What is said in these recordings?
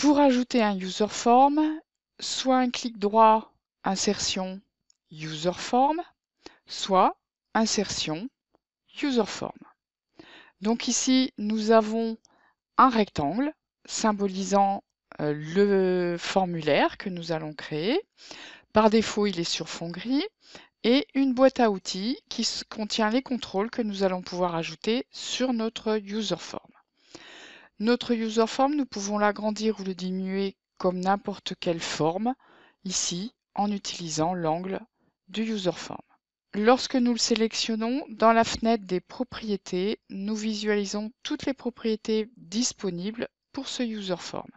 Pour ajouter un user form, soit un clic droit insertion user form, soit insertion user form. Donc ici, nous avons un rectangle symbolisant euh, le formulaire que nous allons créer. Par défaut, il est sur fond gris et une boîte à outils qui contient les contrôles que nous allons pouvoir ajouter sur notre user form. Notre userform, nous pouvons l'agrandir ou le diminuer comme n'importe quelle forme, ici en utilisant l'angle du userform. Lorsque nous le sélectionnons, dans la fenêtre des propriétés, nous visualisons toutes les propriétés disponibles pour ce userform.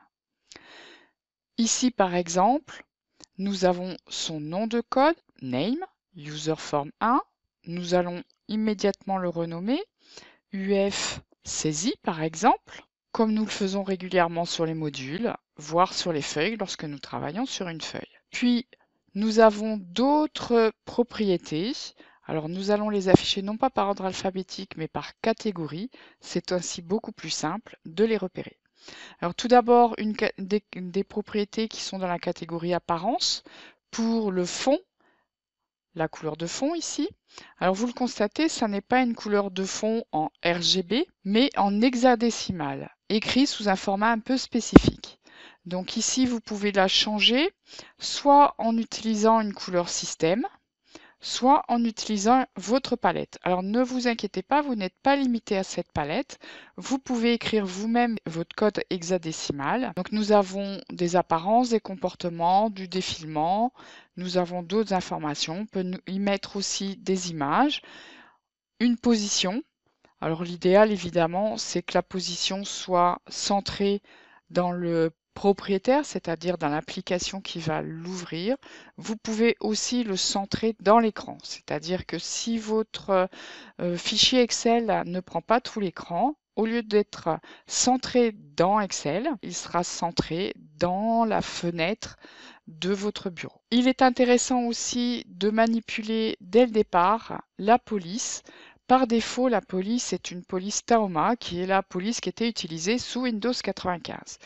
Ici, par exemple, nous avons son nom de code, name, userform1. Nous allons immédiatement le renommer, UF saisie par exemple comme nous le faisons régulièrement sur les modules, voire sur les feuilles lorsque nous travaillons sur une feuille. Puis, nous avons d'autres propriétés. Alors, nous allons les afficher non pas par ordre alphabétique, mais par catégorie. C'est ainsi beaucoup plus simple de les repérer. Alors, tout d'abord, des, des propriétés qui sont dans la catégorie apparence. Pour le fond, la couleur de fond ici. Alors vous le constatez, ça n'est pas une couleur de fond en RGB, mais en hexadécimal, écrit sous un format un peu spécifique. Donc ici, vous pouvez la changer, soit en utilisant une couleur système, soit en utilisant votre palette. Alors ne vous inquiétez pas, vous n'êtes pas limité à cette palette. Vous pouvez écrire vous-même votre code hexadécimal. Donc nous avons des apparences, des comportements, du défilement. Nous avons d'autres informations. On peut y mettre aussi des images, une position. Alors l'idéal évidemment, c'est que la position soit centrée dans le propriétaire, c'est-à-dire dans l'application qui va l'ouvrir. Vous pouvez aussi le centrer dans l'écran, c'est-à-dire que si votre euh, fichier Excel ne prend pas tout l'écran, au lieu d'être centré dans Excel, il sera centré dans la fenêtre de votre bureau. Il est intéressant aussi de manipuler dès le départ la police. Par défaut, la police est une police Taoma qui est la police qui était utilisée sous Windows 95.